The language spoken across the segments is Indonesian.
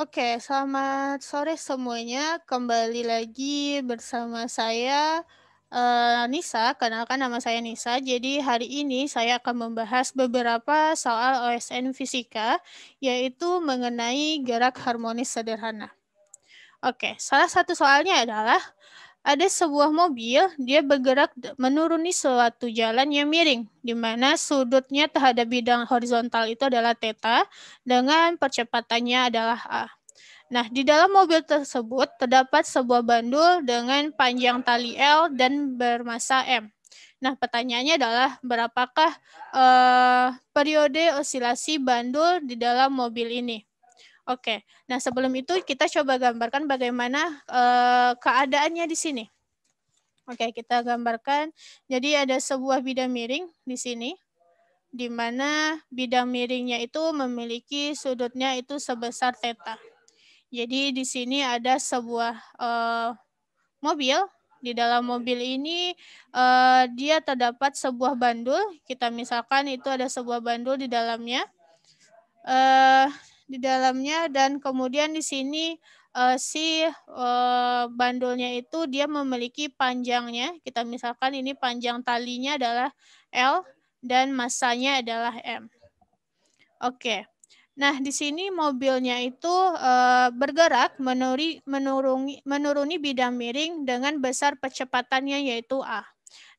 Oke, selamat sore semuanya. Kembali lagi bersama saya uh, Nisa, kenalkan nama saya Nisa. Jadi hari ini saya akan membahas beberapa soal OSN fisika, yaitu mengenai gerak harmonis sederhana. Oke, salah satu soalnya adalah ada sebuah mobil, dia bergerak menuruni suatu jalan yang miring, di mana sudutnya terhadap bidang horizontal itu adalah theta, dengan percepatannya adalah A. Nah, di dalam mobil tersebut terdapat sebuah bandul dengan panjang tali L dan bermassa M. Nah, pertanyaannya adalah berapakah uh, periode osilasi bandul di dalam mobil ini? Oke, nah sebelum itu kita coba gambarkan bagaimana uh, keadaannya di sini. Oke, kita gambarkan. Jadi ada sebuah bidang miring di sini, di mana bidang miringnya itu memiliki sudutnya itu sebesar theta. Jadi di sini ada sebuah uh, mobil. Di dalam mobil ini uh, dia terdapat sebuah bandul. Kita misalkan itu ada sebuah bandul di dalamnya. Uh, di dalamnya dan kemudian di sini uh, si uh, bandulnya itu dia memiliki panjangnya. Kita misalkan ini panjang talinya adalah L dan masanya adalah M. Oke. Nah, di sini mobilnya itu uh, bergerak menuri, menurungi, menuruni bidang miring dengan besar percepatannya yaitu A.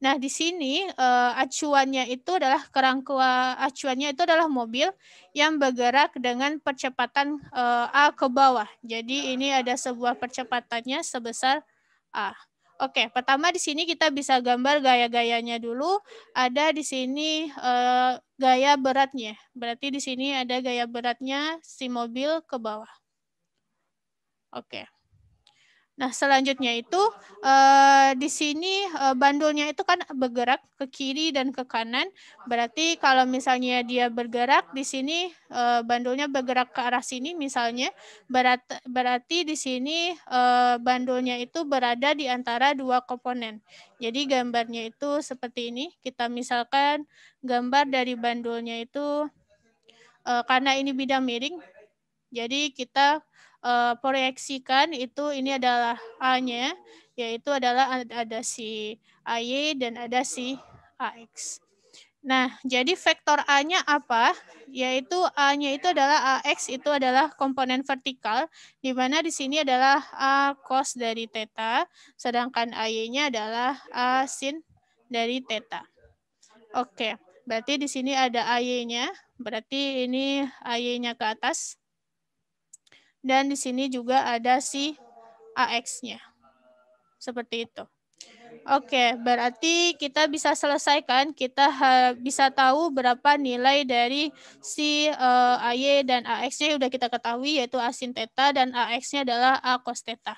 Nah, di sini uh, acuannya itu adalah kerangka acuannya itu adalah mobil yang bergerak dengan percepatan uh, A ke bawah. Jadi ini ada sebuah percepatannya sebesar A. Oke, pertama di sini kita bisa gambar gaya-gayanya dulu. Ada di sini uh, gaya beratnya. Berarti di sini ada gaya beratnya si mobil ke bawah. Oke. Nah, selanjutnya itu eh, di sini eh, bandulnya itu kan bergerak ke kiri dan ke kanan. Berarti kalau misalnya dia bergerak di sini eh, bandulnya bergerak ke arah sini misalnya, berat, berarti di sini eh, bandulnya itu berada di antara dua komponen. Jadi gambarnya itu seperti ini. Kita misalkan gambar dari bandulnya itu eh, karena ini bidang miring, jadi kita uh, proyeksikan itu ini adalah A-nya, yaitu adalah ada si AY dan ada si AX. Nah, jadi vektor A-nya apa? Yaitu A-nya itu adalah AX itu adalah komponen vertikal, di mana di sini adalah A cos dari theta, sedangkan AY-nya adalah A sin dari theta. Oke, berarti di sini ada AY-nya, berarti ini AY-nya ke atas, dan di sini juga ada si AX-nya. Seperti itu. Oke, berarti kita bisa selesaikan, kita bisa tahu berapa nilai dari si uh, eh, AY dan AX-nya sudah kita ketahui yaitu A sin theta dan AX-nya adalah A cos theta.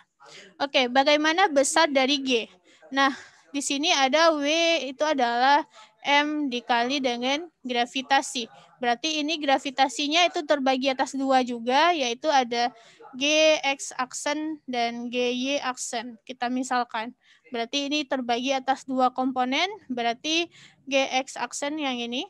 Oke, bagaimana besar dari G? Nah, di sini ada W itu adalah M dikali dengan gravitasi. Berarti ini gravitasinya itu terbagi atas dua juga, yaitu ada GX aksen dan GY aksen. Kita misalkan. Berarti ini terbagi atas dua komponen, berarti GX aksen yang ini.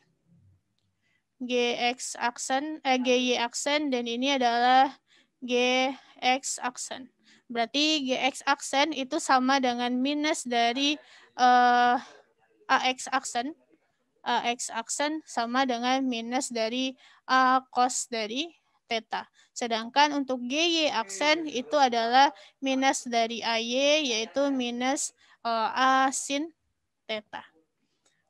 GX aksen, eh, GY aksen, dan ini adalah GX aksen. Berarti GX aksen itu sama dengan minus dari eh, AX aksen uh, x aksen sama dengan minus dari uh, cos dari theta. Sedangkan untuk g y aksen hmm. itu adalah minus dari a y yaitu minus uh, A sin theta.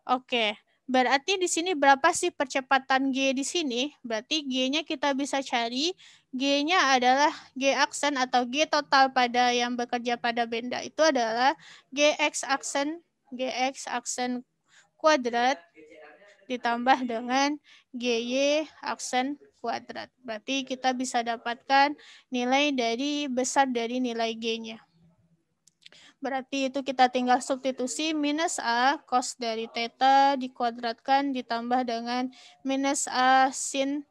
Oke, berarti di sini berapa sih percepatan G di sini? Berarti G-nya kita bisa cari G-nya adalah G aksen atau G total pada yang bekerja pada benda itu adalah GX aksen GX aksen kuadrat ditambah dengan GY aksen kuadrat. Berarti kita bisa dapatkan nilai dari besar dari nilai G-nya. Berarti itu kita tinggal substitusi minus A cos dari theta dikuadratkan ditambah dengan minus A sin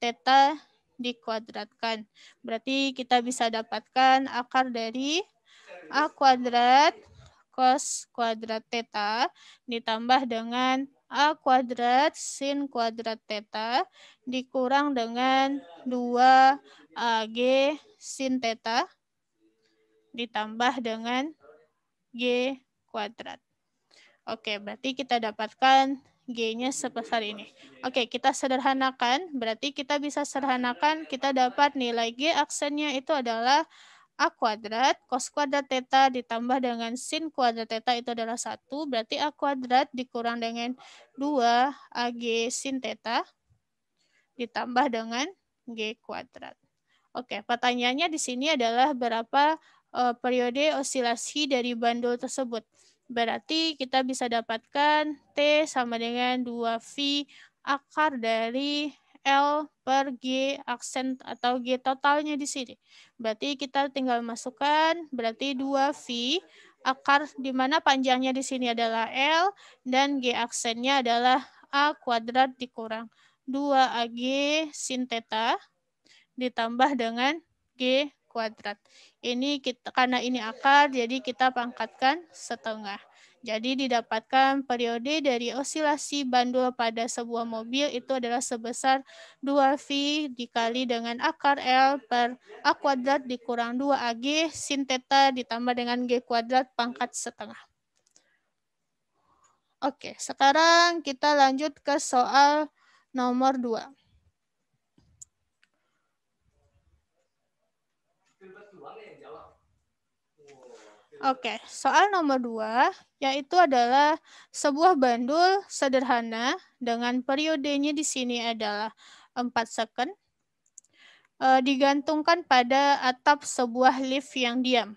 theta dikuadratkan. Berarti kita bisa dapatkan akar dari A kuadrat cos kuadrat theta ditambah dengan A kuadrat sin kuadrat theta dikurang dengan 2AG sin theta ditambah dengan G kuadrat. Oke, berarti kita dapatkan G-nya sebesar ini. Oke, kita sederhanakan. Berarti kita bisa sederhanakan, kita dapat nilai G aksennya itu adalah A kuadrat, cos kuadrat theta ditambah dengan sin kuadrat theta itu adalah satu Berarti A kuadrat dikurang dengan 2 AG sin theta ditambah dengan G kuadrat. Oke, pertanyaannya di sini adalah berapa uh, periode osilasi dari bandul tersebut. Berarti kita bisa dapatkan T sama dengan 2V akar dari L per G aksen atau G totalnya di sini. Berarti kita tinggal masukkan berarti 2V akar di mana panjangnya di sini adalah L dan G aksennya adalah A kuadrat dikurang 2AG sin theta ditambah dengan G kuadrat. Ini kita karena ini akar jadi kita pangkatkan setengah. Jadi didapatkan periode dari osilasi bandul pada sebuah mobil itu adalah sebesar 2V dikali dengan akar L per A kuadrat dikurang 2AG sin theta ditambah dengan G kuadrat pangkat setengah. Oke, sekarang kita lanjut ke soal nomor 2. Oke, soal nomor dua yaitu adalah sebuah bandul sederhana dengan periodenya di sini adalah 4 second e, digantungkan pada atap sebuah lift yang diam.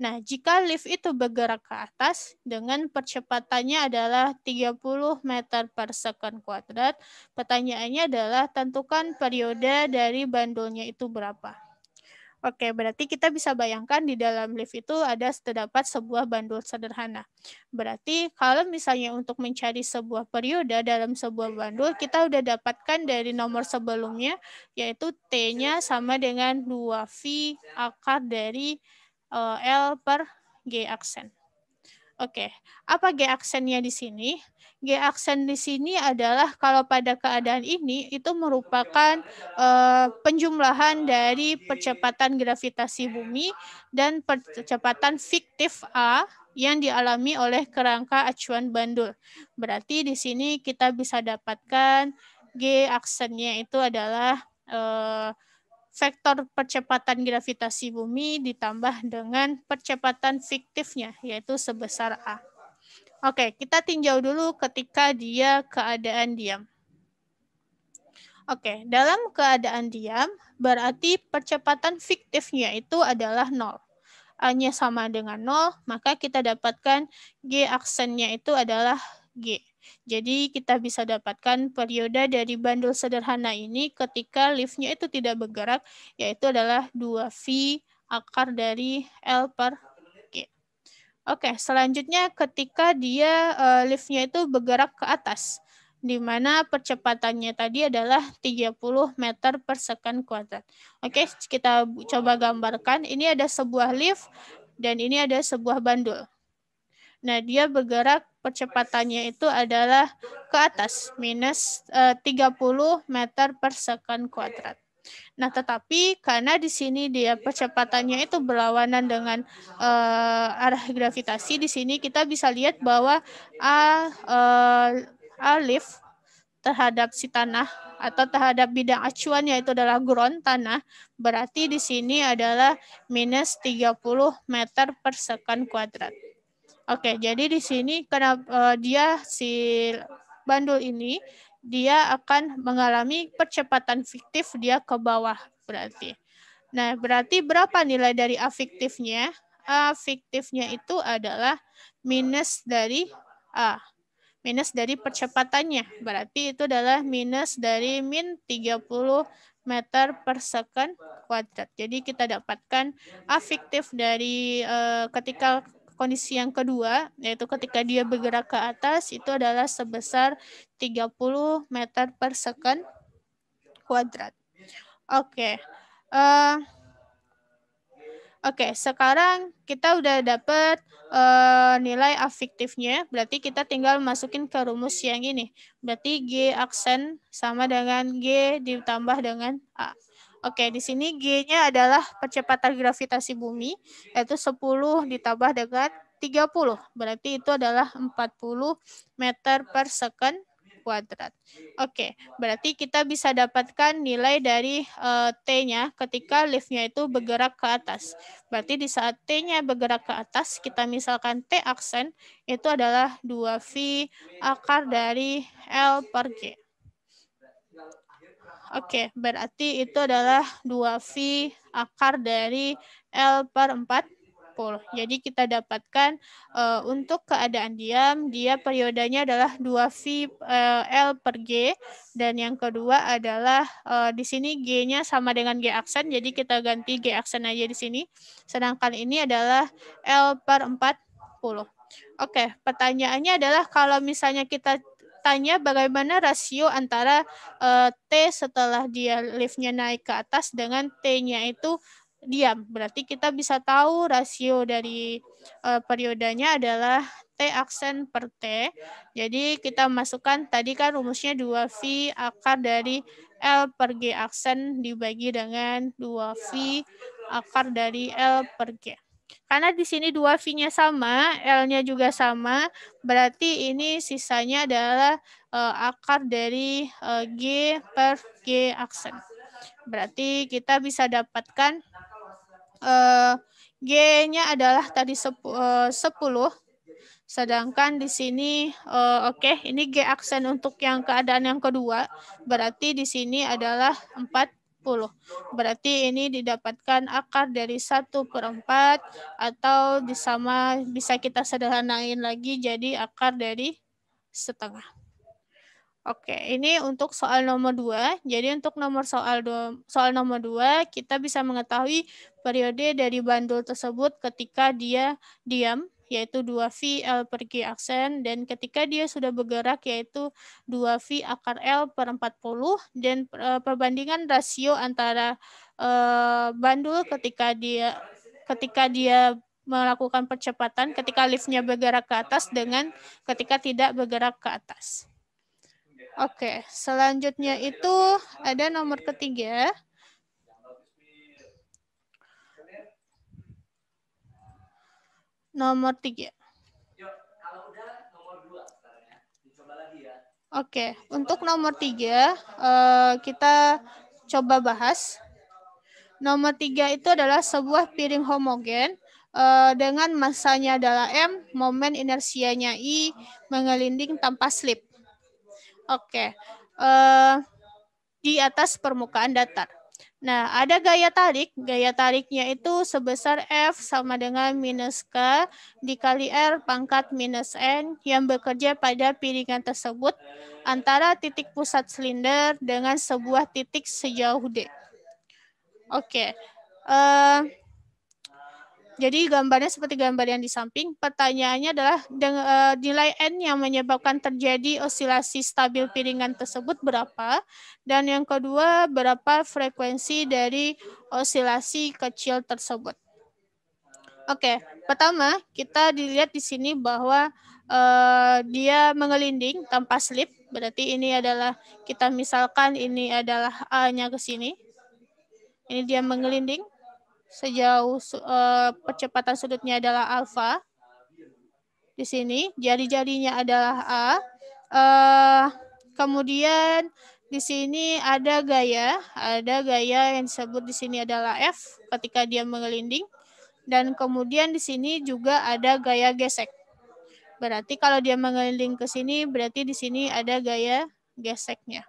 Nah, jika lift itu bergerak ke atas dengan percepatannya adalah 30 meter per second kuadrat, pertanyaannya adalah tentukan periode dari bandulnya itu berapa. Oke, berarti kita bisa bayangkan di dalam lift itu ada terdapat sebuah bandul sederhana. Berarti kalau misalnya untuk mencari sebuah periode dalam sebuah bandul, kita sudah dapatkan dari nomor sebelumnya, yaitu T-nya sama dengan 2V akar dari eh, L per G aksen. Oke, apa G aksennya di sini? G aksen di sini adalah kalau pada keadaan ini itu merupakan uh, penjumlahan dari percepatan gravitasi bumi dan percepatan fiktif A yang dialami oleh kerangka acuan bandul. Berarti di sini kita bisa dapatkan G aksennya itu adalah uh, vektor percepatan gravitasi bumi ditambah dengan percepatan fiktifnya, yaitu sebesar A. Oke, kita tinjau dulu ketika dia keadaan diam. Oke, dalam keadaan diam berarti percepatan fiktifnya itu adalah nol, A-nya sama dengan nol. maka kita dapatkan G aksennya itu adalah G. Jadi kita bisa dapatkan periode dari bandul sederhana ini ketika liftnya itu tidak bergerak, yaitu adalah 2V akar dari L per Oke, selanjutnya ketika dia uh, liftnya itu bergerak ke atas, di mana percepatannya tadi adalah 30 meter per second kuadrat. Oke, kita coba gambarkan. Ini ada sebuah lift dan ini ada sebuah bandul. Nah, dia bergerak percepatannya itu adalah ke atas, minus eh, uh, 30 meter per second kuadrat. Nah, tetapi karena di sini dia percepatannya itu berlawanan dengan uh, arah gravitasi, di sini kita bisa lihat bahwa A, uh, eh, alif terhadap si tanah atau terhadap bidang acuan yaitu adalah ground tanah, berarti di sini adalah minus 30 meter per sekan kuadrat. Oke, jadi di sini karena uh, eh, dia si bandul ini dia akan mengalami percepatan fiktif dia ke bawah berarti. Nah, berarti berapa nilai dari afiktifnya? Afiktifnya itu adalah minus dari A. Minus dari percepatannya. Berarti itu adalah minus dari min 30 meter per second kuadrat. Jadi kita dapatkan afiktif dari e, ketika kondisi yang kedua yaitu ketika dia bergerak ke atas itu adalah sebesar 30 meter per second kuadrat. Oke. Okay. Uh, eh, Oke, okay, sekarang kita udah dapat uh, eh, nilai afektifnya, berarti kita tinggal masukin ke rumus yang ini. Berarti G aksen sama dengan G ditambah dengan A. Oke, di sini G-nya adalah percepatan gravitasi bumi, yaitu 10 ditambah dengan 30. Berarti itu adalah 40 meter per second kuadrat. Oke, berarti kita bisa dapatkan nilai dari uh, eh, T-nya ketika lift-nya itu bergerak ke atas. Berarti di saat T-nya bergerak ke atas, kita misalkan T aksen, itu adalah 2V akar dari L per G. Oke, okay, berarti itu adalah 2V akar dari L per pol. Jadi kita dapatkan uh, untuk keadaan diam, dia periodenya adalah 2V uh, eh, L per G. Dan yang kedua adalah uh, di sini G-nya sama dengan G aksen, jadi kita ganti G aksen aja di sini. Sedangkan ini adalah L per 40. Oke, okay, pertanyaannya adalah kalau misalnya kita tanya bagaimana rasio antara uh, T setelah dia liftnya naik ke atas dengan T-nya itu diam. Berarti kita bisa tahu rasio dari uh, periodanya adalah T aksen per T. Jadi kita masukkan tadi kan rumusnya 2V akar dari L per G aksen dibagi dengan 2V akar dari L per G. Karena di sini dua V-nya sama, L-nya juga sama, berarti ini sisanya adalah uh, akar dari uh, G per G aksen. Berarti kita bisa dapatkan uh, G-nya adalah tadi 10, uh, 10 Sedangkan di sini, uh, oke, okay, ini G aksen untuk yang keadaan yang kedua, berarti di sini adalah 4 Berarti ini didapatkan akar dari 1 per 4 atau disama bisa kita sederhanain lagi jadi akar dari setengah. Oke, ini untuk soal nomor 2. Jadi untuk nomor soal do, soal nomor 2 kita bisa mengetahui periode dari bandul tersebut ketika dia diam yaitu 2V L per G aksen, dan ketika dia sudah bergerak, yaitu 2V akar L per 40, dan eh, perbandingan rasio antara eh, bandul ketika dia ketika dia melakukan percepatan ketika liftnya bergerak ke atas dengan ketika tidak bergerak ke atas. Oke, selanjutnya itu ada nomor ketiga. Nomor tiga. Ya. Ya. Oke, okay. untuk nomor tiga eh, kita coba bahas. Nomor tiga itu adalah sebuah piring homogen eh, dengan masanya adalah M, momen inersianya I, mengelinding tanpa slip. Oke, okay. Eh, di atas permukaan datar. Nah, ada gaya tarik. Gaya tariknya itu sebesar F sama dengan minus K dikali R pangkat minus N yang bekerja pada piringan tersebut antara titik pusat silinder dengan sebuah titik sejauh D. Oke. Okay. Uh, eh, jadi gambarnya seperti gambar yang di samping. Pertanyaannya adalah eh, nilai N yang menyebabkan terjadi osilasi stabil piringan tersebut berapa? Dan yang kedua, berapa frekuensi dari osilasi kecil tersebut? Oke, pertama kita dilihat di sini bahwa uh, dia mengelinding tanpa slip. Berarti ini adalah, kita misalkan ini adalah A-nya ke sini. Ini dia mengelinding sejauh uh, percepatan sudutnya adalah alfa. Di sini jari-jarinya adalah A. Uh, kemudian di sini ada gaya, ada gaya yang disebut di sini adalah F ketika dia mengelinding dan kemudian di sini juga ada gaya gesek. Berarti kalau dia menggelinding ke sini berarti di sini ada gaya geseknya.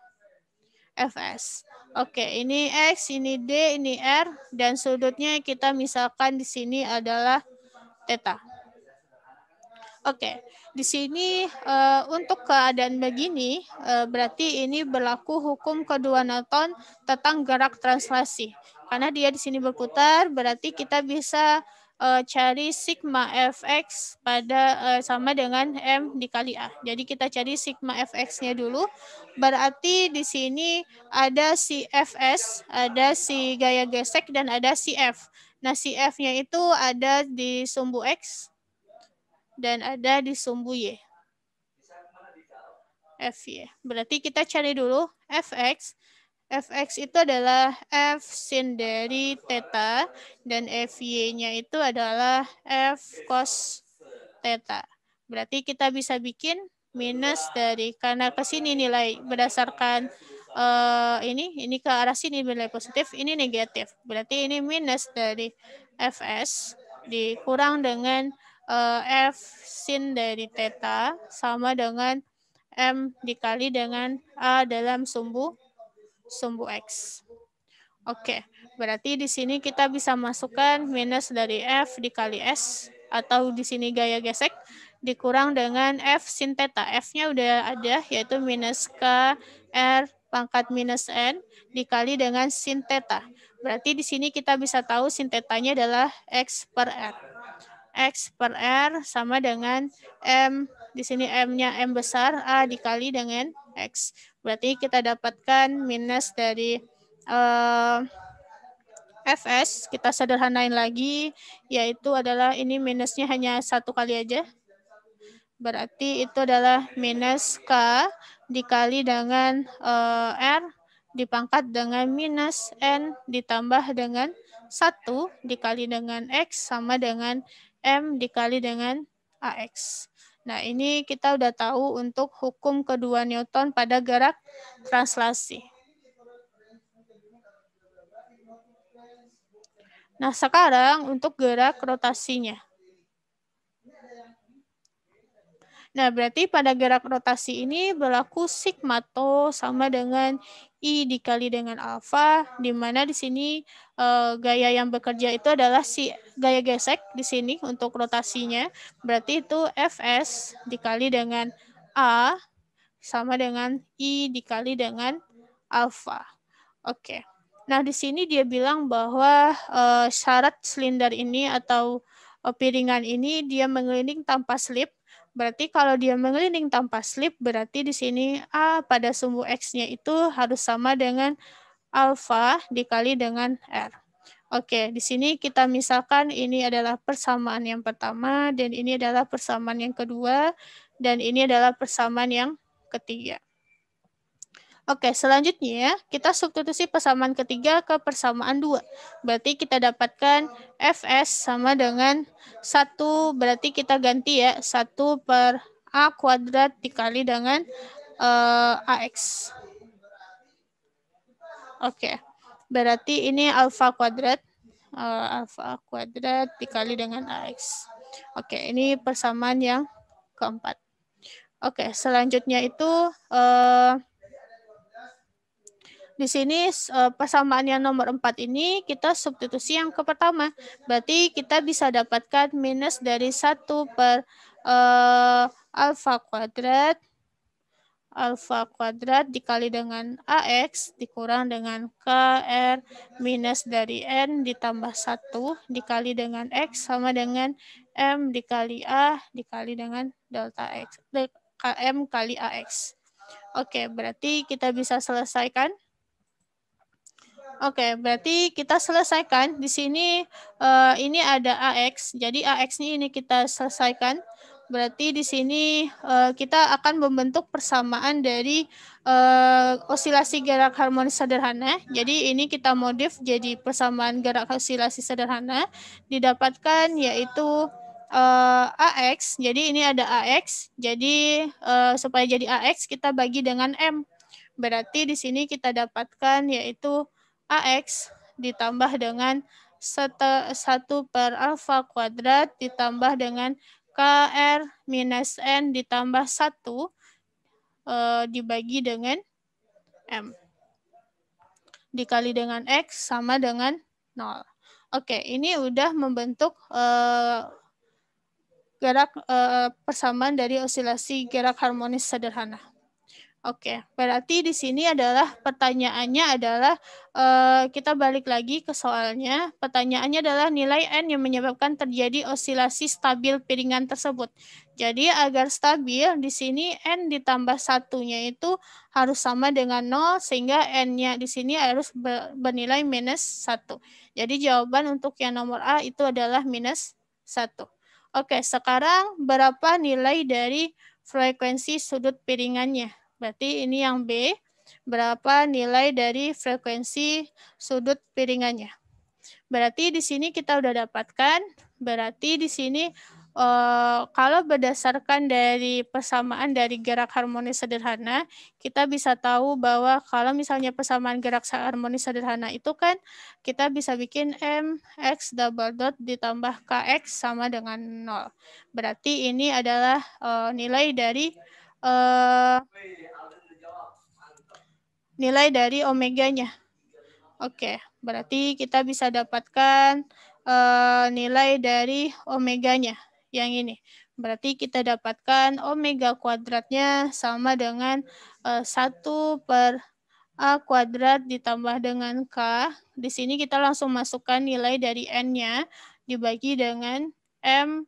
FS. Oke, ini X, ini D, ini R, dan sudutnya kita misalkan di sini adalah theta. Oke, di sini uh, untuk keadaan begini uh, berarti ini berlaku hukum kedua Newton tentang gerak translasi. Karena dia di sini berputar, berarti kita bisa uh, cari sigma fx pada uh, sama dengan m dikali a. Jadi kita cari sigma fx-nya dulu. Berarti di sini ada si fs, ada si gaya gesek dan ada si f. Nah, si f-nya itu ada di sumbu x dan ada di sumbu y. f FY. Berarti kita cari dulu fx Fx itu adalah F sin dari theta dan Fy-nya itu adalah F cos theta. Berarti kita bisa bikin minus dari karena ke sini nilai berdasarkan uh, ini ini ke arah sini nilai positif, ini negatif. Berarti ini minus dari Fs dikurang dengan uh, F sin dari theta sama dengan M dikali dengan A dalam sumbu sumbu X. Oke, berarti di sini kita bisa masukkan minus dari F dikali S, atau di sini gaya gesek, dikurang dengan F sin theta. F-nya udah ada, yaitu minus K R pangkat minus N dikali dengan sin theta. Berarti di sini kita bisa tahu sin tetanya adalah X per R. X per R sama dengan M, di sini M-nya M besar, A dikali dengan X. Berarti kita dapatkan minus dari uh, FS, kita sederhanain lagi, yaitu adalah ini minusnya hanya satu kali aja. Berarti itu adalah minus K dikali dengan uh, R dipangkat dengan minus N ditambah dengan 1 dikali dengan X sama dengan M dikali dengan AX. Nah, ini kita udah tahu untuk hukum kedua Newton pada gerak translasi. Nah, sekarang untuk gerak rotasinya. Nah, berarti pada gerak rotasi ini berlaku sigma tau sama dengan I dikali dengan alfa, di mana di sini e, gaya yang bekerja itu adalah si gaya gesek di sini untuk rotasinya. Berarti itu Fs dikali dengan A sama dengan I dikali dengan alfa. Oke. Okay. Nah, di sini dia bilang bahwa e, syarat silinder ini atau eh, piringan ini dia mengelinding tanpa slip Berarti kalau dia mengelinding tanpa slip, berarti di sini A pada sumbu X-nya itu harus sama dengan alfa dikali dengan R. Oke, di sini kita misalkan ini adalah persamaan yang pertama, dan ini adalah persamaan yang kedua, dan ini adalah persamaan yang ketiga. Oke, selanjutnya kita substitusi persamaan ketiga ke persamaan dua. Berarti kita dapatkan Fs sama dengan 1, berarti kita ganti ya, 1 per A kuadrat dikali dengan uh, eh, AX. Oke, berarti ini alfa kuadrat, uh, alfa kuadrat dikali dengan AX. Oke, ini persamaan yang keempat. Oke, selanjutnya itu... Uh, di sini eh, persamaan yang nomor 4 ini kita substitusi yang ke pertama. Berarti kita bisa dapatkan minus dari 1 per uh, eh, alfa kuadrat alfa kuadrat dikali dengan AX dikurang dengan KR minus dari N ditambah 1 dikali dengan X sama dengan M dikali A dikali dengan delta X. M kali AX. Oke, berarti kita bisa selesaikan Oke, okay, berarti kita selesaikan di sini uh, ini ada AX. Jadi AX ini kita selesaikan. Berarti di sini uh, kita akan membentuk persamaan dari uh, eh, osilasi gerak harmonis sederhana. Jadi ini kita modif jadi persamaan gerak osilasi sederhana didapatkan yaitu uh, AX. Jadi ini ada AX. Jadi uh, supaya jadi AX kita bagi dengan M. Berarti di sini kita dapatkan yaitu AX ditambah dengan 1 per alfa kuadrat ditambah dengan KR minus N ditambah 1 e, eh, dibagi dengan M. Dikali dengan X sama dengan 0. Oke, ini udah membentuk e, gerak e, persamaan dari osilasi gerak harmonis sederhana. Oke, berarti di sini adalah pertanyaannya adalah uh, kita balik lagi ke soalnya. Pertanyaannya adalah nilai n yang menyebabkan terjadi osilasi stabil piringan tersebut. Jadi agar stabil di sini n ditambah satunya itu harus sama dengan 0 sehingga n-nya di sini harus bernilai minus satu. Jadi jawaban untuk yang nomor A itu adalah minus satu. Oke, sekarang berapa nilai dari frekuensi sudut piringannya? Berarti ini yang B. Berapa nilai dari frekuensi sudut piringannya? Berarti di sini kita sudah dapatkan. Berarti di sini eh, kalau berdasarkan dari persamaan dari gerak harmonis sederhana, kita bisa tahu bahwa kalau misalnya persamaan gerak harmonis sederhana itu kan kita bisa bikin mx double dot ditambah kx sama dengan 0. Berarti ini adalah eh, nilai dari Eh, nilai dari omeganya. Oke, okay, berarti kita bisa dapatkan uh, nilai dari omeganya yang ini. Berarti kita dapatkan omega kuadratnya sama dengan uh, eh, 1 per A kuadrat ditambah dengan K. Di sini kita langsung masukkan nilai dari N-nya dibagi dengan M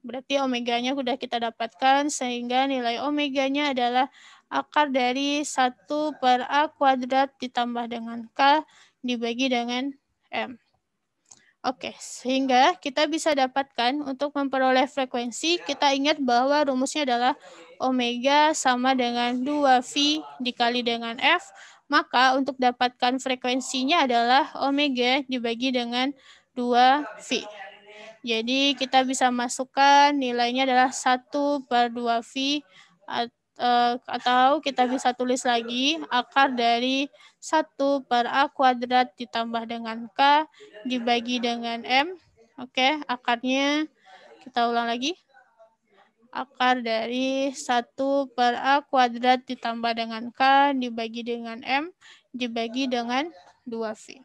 Berarti omeganya sudah kita dapatkan sehingga nilai omeganya adalah akar dari 1 per A kuadrat ditambah dengan K dibagi dengan M. Oke, sehingga kita bisa dapatkan untuk memperoleh frekuensi, kita ingat bahwa rumusnya adalah omega sama dengan 2V dikali dengan F, maka untuk dapatkan frekuensinya adalah omega dibagi dengan 2V. Jadi kita bisa masukkan nilainya adalah 1 per 2V eh, atau kita bisa tulis lagi akar dari 1 per A kuadrat ditambah dengan K dibagi dengan M. Oke, akarnya kita ulang lagi. Akar dari 1 per A kuadrat ditambah dengan K dibagi dengan M dibagi dengan 2V.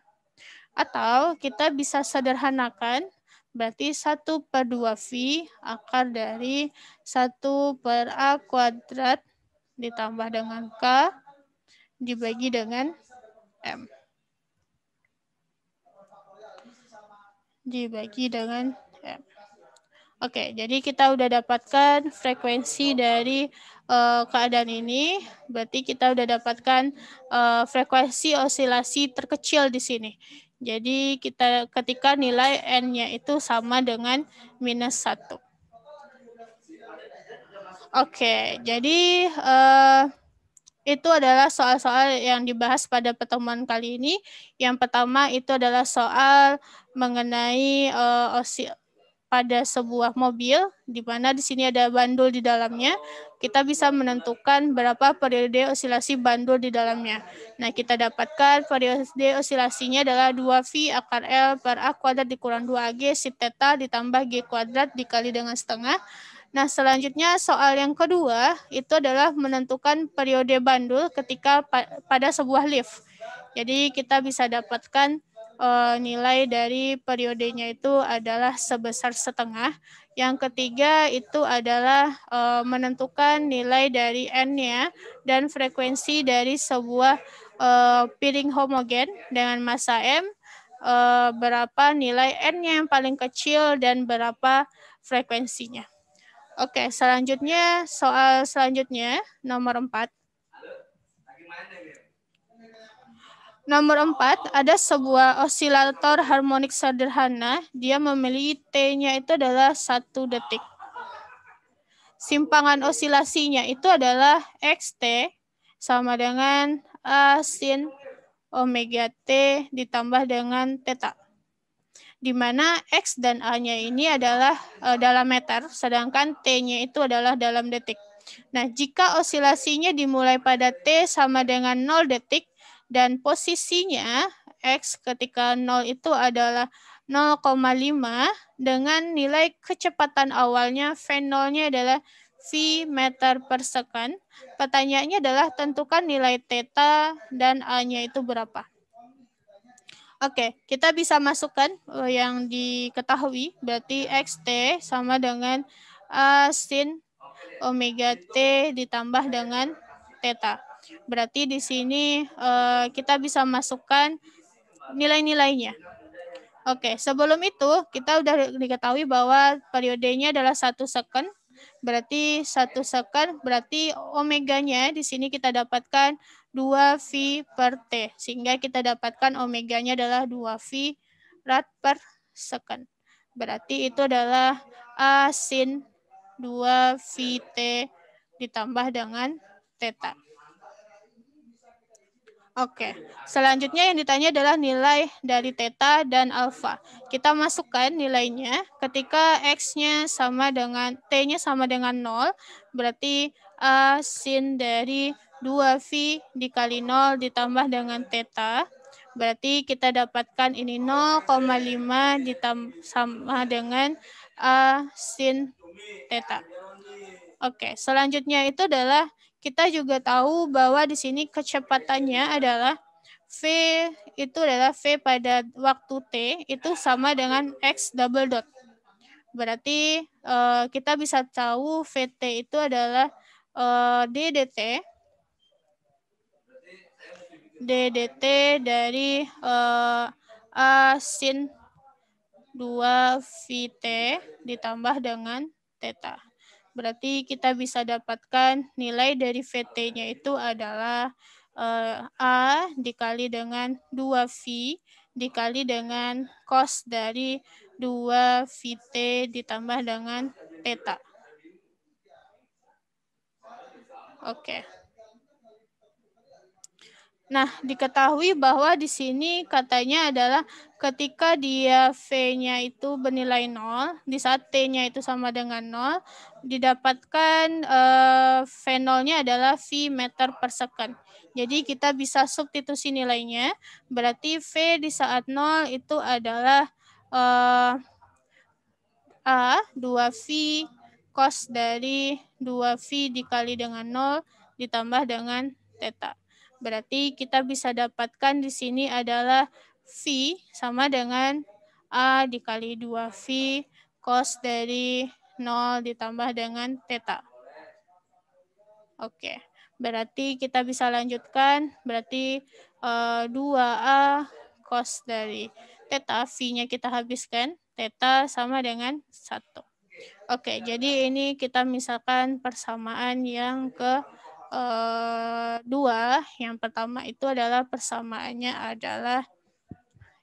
Atau kita bisa sederhanakan Berarti 1 per 2V akar dari 1 per A kuadrat ditambah dengan K dibagi dengan M. Dibagi dengan M. Oke, jadi kita udah dapatkan frekuensi dari uh, keadaan ini. Berarti kita udah dapatkan uh, frekuensi osilasi terkecil di sini. Jadi kita ketika nilai n-nya itu sama dengan minus satu. Oke, jadi uh, itu adalah soal-soal yang dibahas pada pertemuan kali ini. Yang pertama itu adalah soal mengenai uh, pada sebuah mobil, di mana di sini ada bandul di dalamnya, kita bisa menentukan berapa periode osilasi bandul di dalamnya. Nah, kita dapatkan periode osilasinya adalah 2V akar L per A kuadrat dikurang 2G si teta ditambah G kuadrat dikali dengan setengah. Nah, selanjutnya soal yang kedua itu adalah menentukan periode bandul ketika pa pada sebuah lift. Jadi, kita bisa dapatkan uh, nilai dari periodenya itu adalah sebesar setengah. Yang ketiga itu adalah uh, menentukan nilai dari n-nya dan frekuensi dari sebuah uh, piring homogen dengan massa m uh, berapa nilai n-nya yang paling kecil dan berapa frekuensinya. Oke, selanjutnya soal selanjutnya nomor 4. Nomor empat ada sebuah osilator harmonik sederhana. Dia memiliki T-nya itu adalah satu detik. Simpangan osilasinya itu adalah XT sama dengan A sin omega T ditambah dengan theta. Di mana X dan A-nya ini adalah e, dalam meter, sedangkan T-nya itu adalah dalam detik. Nah, jika osilasinya dimulai pada T sama dengan 0 detik, dan posisinya X ketika 0 itu adalah 0,5 dengan nilai kecepatan awalnya V0-nya adalah V meter per second. Pertanyaannya adalah tentukan nilai theta dan A-nya itu berapa. Oke, kita bisa masukkan eh, yang diketahui berarti x t sama dengan A sin omega T ditambah dengan theta. Berarti di sini uh, kita bisa masukkan nilai-nilainya. Oke, sebelum itu kita sudah diketahui bahwa periodenya adalah satu second. Berarti satu second berarti omeganya di sini kita dapatkan 2V per T. Sehingga kita dapatkan omeganya adalah 2V rad per second. Berarti itu adalah A sin 2 t ditambah dengan teta. Oke, selanjutnya yang ditanya adalah nilai dari theta dan alfa. Kita masukkan nilainya ketika x-nya sama dengan t-nya sama dengan 0, berarti a eh, sin dari 2v dikali 0 ditambah dengan theta. Berarti kita dapatkan ini 0,5 ditambah sama dengan a eh, sin theta. Oke, selanjutnya itu adalah kita juga tahu bahwa di sini kecepatannya adalah V itu adalah V pada waktu T itu sama dengan X double dot. Berarti uh, kita bisa tahu VT itu adalah uh, eh, ddt DDT dari uh, A sin 2 VT ditambah dengan theta berarti kita bisa dapatkan nilai dari VT-nya itu adalah uh, A dikali dengan 2V dikali dengan cos dari 2 VT ditambah dengan theta. Oke. Okay. Nah, diketahui bahwa di sini katanya adalah ketika dia V-nya itu bernilai 0, di saat T-nya itu sama dengan 0, didapatkan eh, V0-nya adalah V meter per second. Jadi kita bisa substitusi nilainya, berarti V di saat 0 itu adalah eh, A 2V cos dari 2V dikali dengan 0 ditambah dengan theta. Berarti kita bisa dapatkan di sini adalah V sama dengan A dikali 2V cos dari 0 ditambah dengan theta. Oke, berarti kita bisa lanjutkan. Berarti uh, eh, 2A cos dari theta, V-nya kita habiskan. Theta sama dengan 1. Oke, jadi ini kita misalkan persamaan yang ke eh, dua. Yang pertama itu adalah persamaannya adalah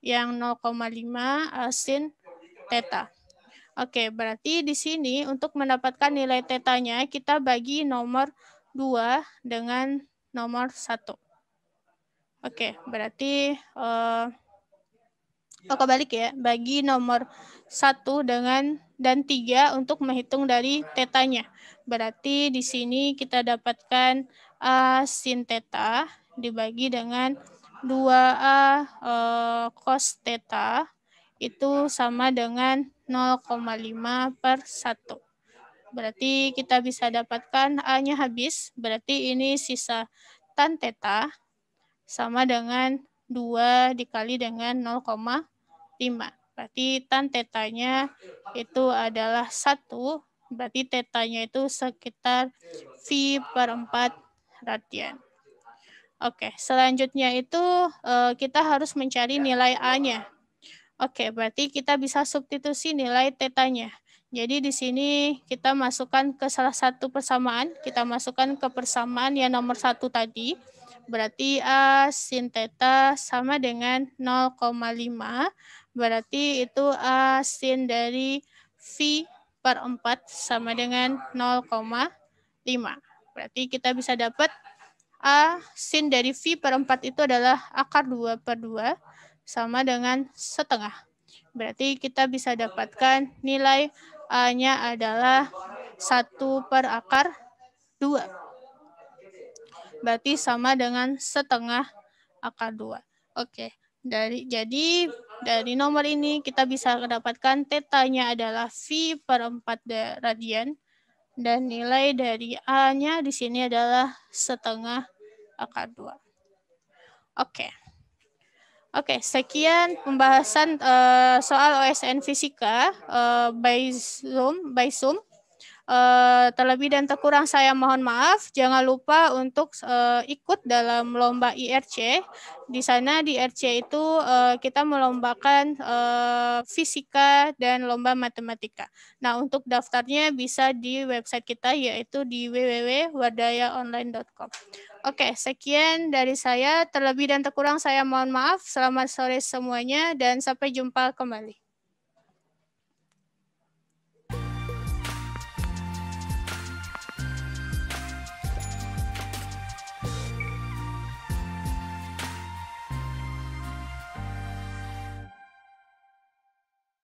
yang 0,5 sin teta. Oke, berarti di sini untuk mendapatkan nilai tetanya kita bagi nomor 2 dengan nomor 1. Oke, berarti uh, eh, oh, balik balik ya, bagi nomor 1 dengan dan 3 untuk menghitung dari tetanya. Berarti di sini kita dapatkan A sin teta dibagi dengan 2A e, cos teta itu sama dengan 0,5 per 1. Berarti kita bisa dapatkan A-nya habis, berarti ini sisa tan teta sama dengan 2 dikali dengan 0,5. Berarti tan tetanya itu adalah satu. Berarti tetanya itu sekitar V per 4 radian. Oke, selanjutnya itu eh, kita harus mencari nilai A-nya. Oke, berarti kita bisa substitusi nilai tetanya. Jadi di sini kita masukkan ke salah satu persamaan, kita masukkan ke persamaan yang nomor satu tadi. Berarti A sin teta sama dengan 0,5 Berarti itu A eh, sin dari V per 4 sama dengan 0,5. Berarti kita bisa dapat A eh, sin dari V per 4 itu adalah akar 2 per 2 sama dengan setengah. Berarti kita bisa dapatkan nilai A-nya eh, adalah 1 per akar 2. Berarti sama dengan setengah akar 2. Oke, dari jadi dari nomor ini kita bisa mendapatkan tetanya adalah V per 4 radian dan nilai dari A-nya di sini adalah setengah akar dua. Oke. Oke, sekian pembahasan uh, soal OSN Fisika uh, by Zoom, by Zoom. Eh, terlebih dan terkurang saya mohon maaf. Jangan lupa untuk eh, ikut dalam lomba IRC. Di sana di IRC itu eh, kita melombakan fisika dan lomba matematika. Nah, untuk daftarnya bisa di website kita yaitu di www.wardayaonline.com. Oke, sekian dari saya. Terlebih dan terkurang saya mohon maaf. Selamat sore semuanya dan sampai jumpa kembali.